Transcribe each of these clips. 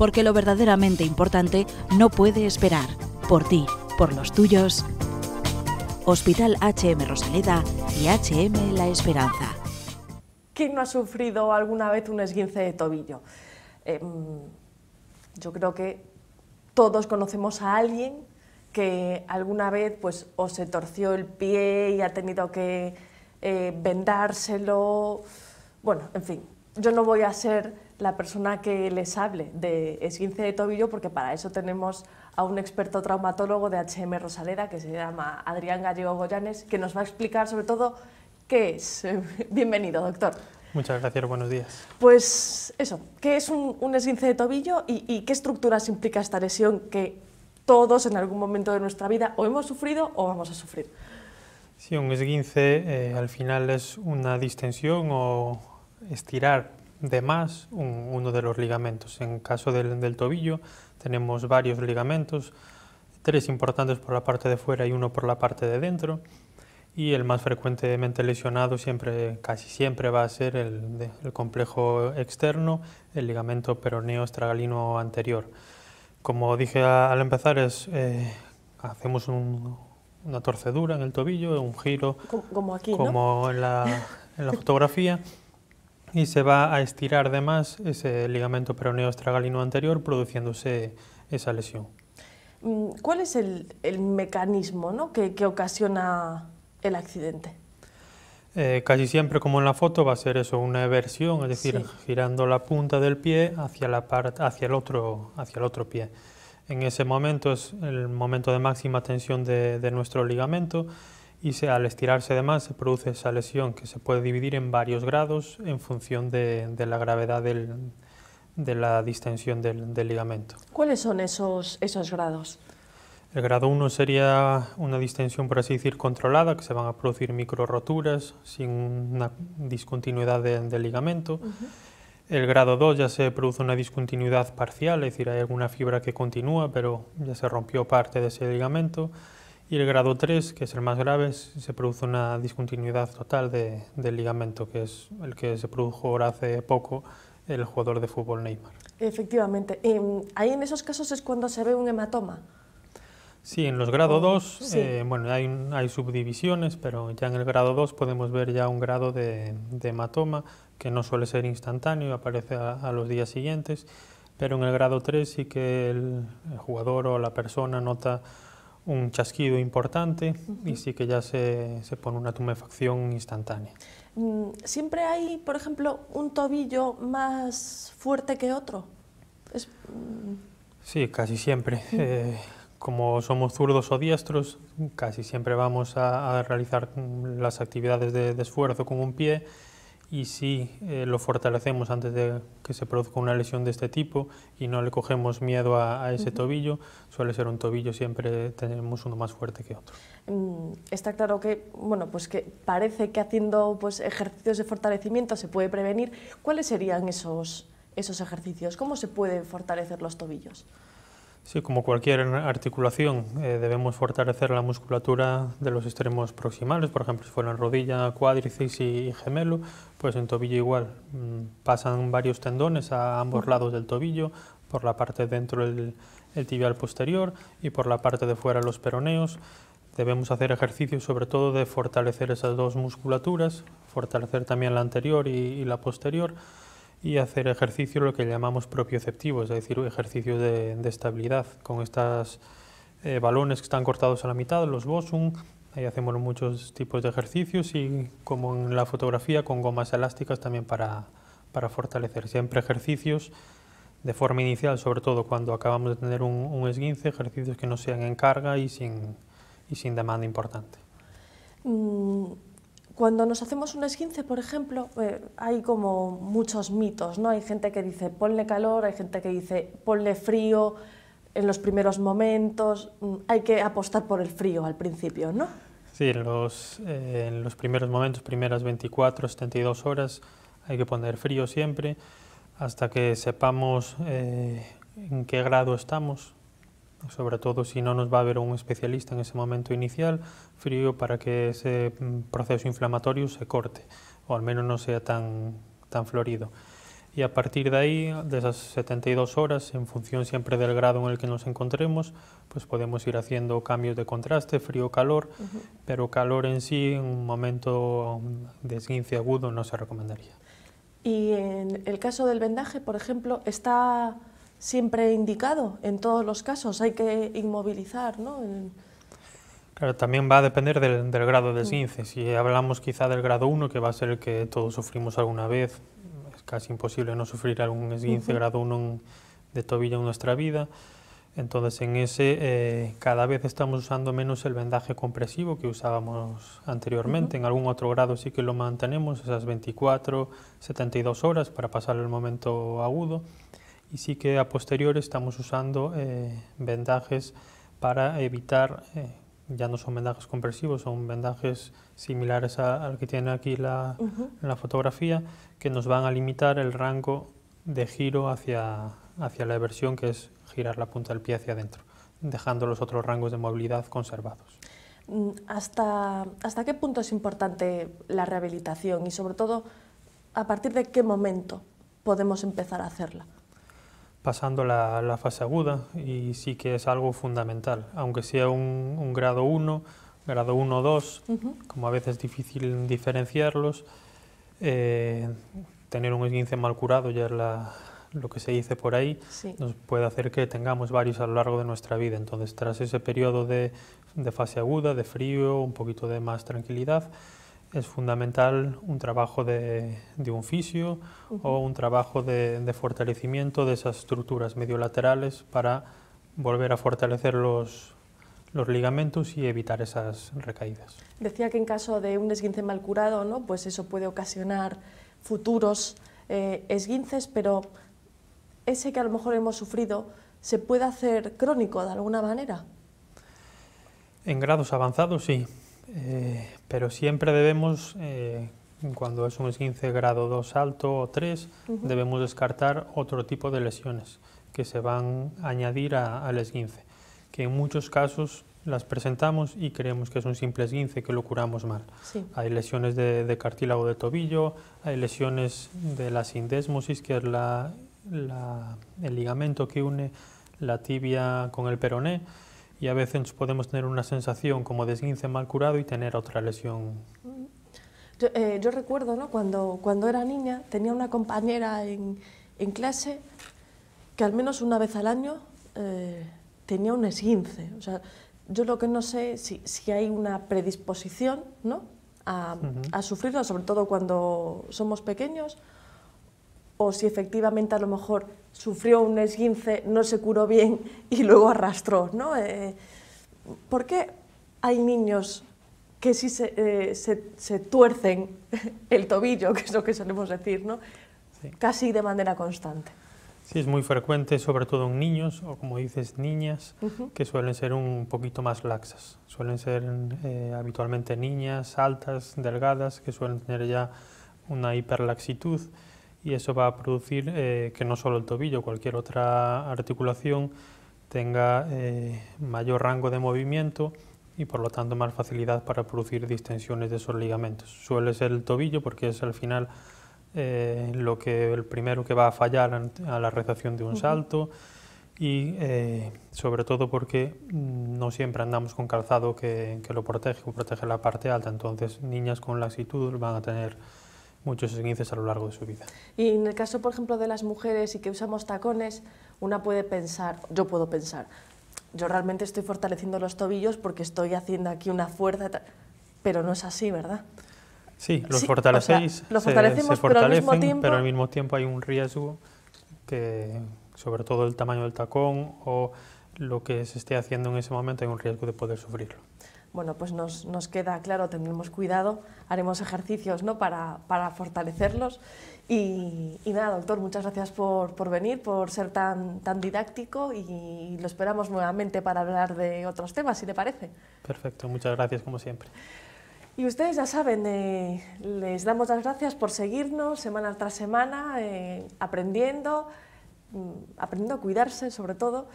porque lo verdaderamente importante no puede esperar. Por ti, por los tuyos. Hospital HM Rosaleda y HM La Esperanza. ¿Quién no ha sufrido alguna vez un esguince de tobillo? Em, yo creo que todos conocemos a alguien que alguna vez pues, o se torció el pie y ha tenido que eh, vendárselo. Bueno, en fin, yo no voy a ser la persona que les hable de esguince de tobillo, porque para eso tenemos a un experto traumatólogo de HM Rosaleda, que se llama Adrián Gallego Goyanes, que nos va a explicar sobre todo qué es. Bienvenido, doctor. Muchas gracias, buenos días. Pues eso, ¿qué es un, esguince de tobillo y, qué estructuras implica esta lesión que todos en algún momento de nuestra vida o hemos sufrido o vamos a sufrir? Sí, un esguince eh, al final es una distensión o estirar de más uno de los ligamentos. En caso del, tobillo tenemos varios ligamentos, tres importantes por la parte de fuera y uno por la parte de dentro. Y el más frecuentemente lesionado siempre, casi siempre va a ser el, complejo externo, el ligamento peroneo estragalino anterior. Como dije al empezar, es, eh, hacemos una torcedura en el tobillo, un giro, como, aquí, en la fotografía y se va a estirar además ese ligamento peroneo estragalino anterior produciéndose esa lesión. Mm, ¿Cuál es el, el mecanismo ¿no? que, ocasiona el accidente? Eh, casi siempre, como en la foto, va a ser eso, una eversión, es decir, girando la punta del pie hacia, la parte, hacia, el otro, hacia el otro pie. En ese momento es el momento de máxima tensión de, de nuestro ligamento y al estirarse de más se produce esa lesión que se puede dividir en varios grados en función de, de la gravedad del, de la distensión del, del, ligamento. ¿Cuáles son esos, esos grados? El grado 1 sería una distensión, por así decir, controlada, que se van a producir micro roturas sin una discontinuidad del ligamento. El grado 2 ya se produce una discontinuidad parcial, es decir, hay alguna fibra que continúa, pero ya se rompió parte de ese ligamento. Y el grado 3, que es el más grave, se produce una discontinuidad total de, del ligamento, que es el que se produjo ahora hace poco el jugador de fútbol Neymar. Efectivamente. Em, ¿Ahí en esos casos es cuando se ve un hematoma? Sí, en los grados 2, eh, bueno, hay, subdivisiones, pero ya en el grado 2 podemos ver ya un grado de, de hematoma que no suele ser instantáneo, aparece a, los días siguientes, pero en el grado 3 sí que el jugador o la persona nota un chasquido importante y sí que ya se, se, pone una tumefacción instantánea. Mm, ¿Siempre hay, por ejemplo, un tobillo más fuerte que otro? Mm. Sí, casi siempre. Eh, como somos zurdos o diestros, casi siempre vamos a, realizar mm, las actividades de, esfuerzo con un pie y si eh, lo fortalecemos antes de que se produzca una lesión de este tipo y no le cogemos miedo a, ese tobillo, suele ser un tobillo, siempre tenemos uno más fuerte que otro. Mm, está claro que, pues parece que haciendo pues, ejercicios de fortalecimiento se puede prevenir. ¿Cuáles serían esos, esos ejercicios? ¿Cómo se pueden fortalecer los tobillos? Sí, como cualquier articulación, eh, debemos fortalecer la musculatura de los extremos proximales, por ejemplo, si fueran rodilla, cuádriceps y, gemelo, pues en tobillo igual. Mm, pasan varios tendones a ambos lados del tobillo, por la parte dentro del tibial posterior y por la parte de fuera los peroneos. Debemos hacer ejercicios sobre todo de fortalecer esas dos musculaturas, fortalecer también la anterior y la posterior y hacer ejercicio lo que llamamos propioceptivos, es decir, ejercicios de, de, estabilidad con estos eh, balones que están cortados a la mitad, los bosun, ahí hacemos muchos tipos de ejercicios y como en la fotografía con gomas elásticas también para, para fortalecer siempre ejercicios de forma inicial, sobre todo cuando acabamos de tener un, esguince, ejercicios que no sean en carga y sin, y sin demanda importante. Mm, cuando nos hacemos un esquince, por ejemplo, eh, hay como muchos mitos, ¿no? Hay gente que dice ponle calor, hay gente que dice ponle frío en los primeros momentos, mm, hay que apostar por el frío al principio, ¿no? Sí, en los, eh, primeros momentos, primeras 24, 72 horas, hay que poner frío siempre hasta que sepamos eh, en qué grado estamos, sobre todo si no nos va a ver un especialista en ese momento inicial, frío para que ese mm, proceso inflamatorio se corte o al menos no sea tan, florido. Y a partir de ahí, de esas 72 horas, en función siempre del grado en el que nos encontremos, pues podemos ir haciendo cambios de contraste, frío-calor, pero calor en sí, en un momento mm, de esguince agudo, no se recomendaría. Y en el caso del vendaje, por ejemplo, está siempre indicado en todos los casos, hay que inmovilizar. ¿no? Claro, también va a depender del, grado de mm. esguince. Si hablamos quizá del grado 1, que va a ser el que todos sufrimos alguna vez, es casi imposible no sufrir algún esguince grado 1 de tobillo en nuestra vida. Entonces en ese eh, cada vez estamos usando menos el vendaje compresivo que usábamos anteriormente. En algún otro grado sí que lo mantenemos, esas 24, 72 horas para pasar el momento agudo y sí que a posteriori estamos usando eh, vendajes para evitar, eh, ya no son vendajes compresivos, son vendajes similares al que tiene aquí la, fotografía, que nos van a limitar el rango de giro hacia, hacia la eversión, que es girar la punta del pie hacia adentro, dejando los otros rangos de movilidad conservados. Mm, ¿Hasta qué punto es importante la rehabilitación y sobre todo a partir de qué momento podemos empezar a hacerla? pasando la, la, fase aguda y sí que es algo fundamental, aunque sea un, grado 1, grado 1 2, como a veces es difícil diferenciarlos, eh, tener un esguince mal curado ya es lo que se dice por ahí, nos puede hacer que tengamos varios a lo largo de nuestra vida. Entonces, tras ese periodo de fase aguda, de frío, un poquito de más tranquilidad, es fundamental un trabajo de, un fisio o un trabajo de, fortalecimiento de esas estructuras mediolaterales para volver a fortalecer los, los ligamentos y evitar esas recaídas. Decía que en caso de un esguince mal curado, ¿no? pues eso puede ocasionar futuros eh, esguinces, pero ese que a lo mejor hemos sufrido se puede hacer crónico de alguna manera. En grados avanzados, sí. Eh, pero siempre debemos, eh, cuando es un esguince grado 2 alto o 3, debemos descartar otro tipo de lesiones que se van a añadir a, al esguince, que en muchos casos las presentamos y creemos que es un simple esguince que lo curamos mal. Hay lesiones de, cartílago de tobillo, hay lesiones de la sindesmosis, que es la, el ligamento que une la tibia con el peroné, y a veces podemos tener una sensación como de esguince mal curado y tener otra lesión. Eh, yo, recuerdo ¿no? cuando, cuando era niña tenía una compañera en, en clase que al menos una vez al año eh, tenía un esguince. O sea, yo lo que no sé si, si hay una predisposición ¿no? a, a sufrirlo, sobre todo cuando somos pequeños, o si efectivamente a lo mejor sufrió un esguince, no se curó bien y luego arrastró. ¿no? Eh, ¿Por qué hay niños que sí se, eh, tuercen el tobillo, que es lo que solemos decir, ¿no? casi de manera constante? Sí, es muy frecuente, sobre todo en niños o como dices, niñas, que suelen ser un poquito más laxas. Suelen ser eh, habitualmente niñas altas, delgadas, que suelen tener ya una hiperlaxitud y eso va a producir eh, que no solo el tobillo, cualquier otra articulación tenga eh, mayor rango de movimiento y por lo tanto más facilidad para producir distensiones de esos ligamentos. Suele ser el tobillo porque es al final eh, lo que el primero que va a fallar a la realización de un salto y sobre todo porque no siempre andamos con calzado que, lo protege, o protege la parte alta, entonces niñas con laxitud van a tener muchos esguinces a lo largo de su vida. Y en el caso, por ejemplo, de las mujeres y que usamos tacones, una puede pensar, yo puedo pensar, yo realmente estoy fortaleciendo los tobillos porque estoy haciendo aquí una fuerza, pero no es así, ¿verdad? Sí, los fortalecéis, se, fortalecen, pero, al tiempo... pero al mismo tiempo hay un riesgo que, sobre todo el tamaño del tacón o lo que se esté haciendo en ese momento, hay un riesgo de poder sufrirlo bueno, pues nos, queda claro, tendremos cuidado, haremos ejercicios para, fortalecerlos. Y, nada, doctor, muchas gracias por, venir, por ser tan, tan didáctico y lo esperamos nuevamente para hablar de otros temas, si le parece. Perfecto, muchas gracias como siempre. Y ustedes ya saben, eh, les damos las gracias por seguirnos semana tras semana, eh, aprendiendo, mm, aprendiendo a cuidarse sobre todo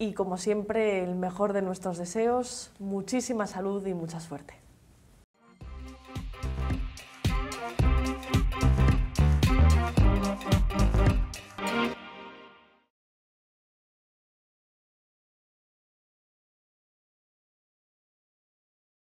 y como siempre el mejor de nuestros deseos, muchísima salud y mucha suerte.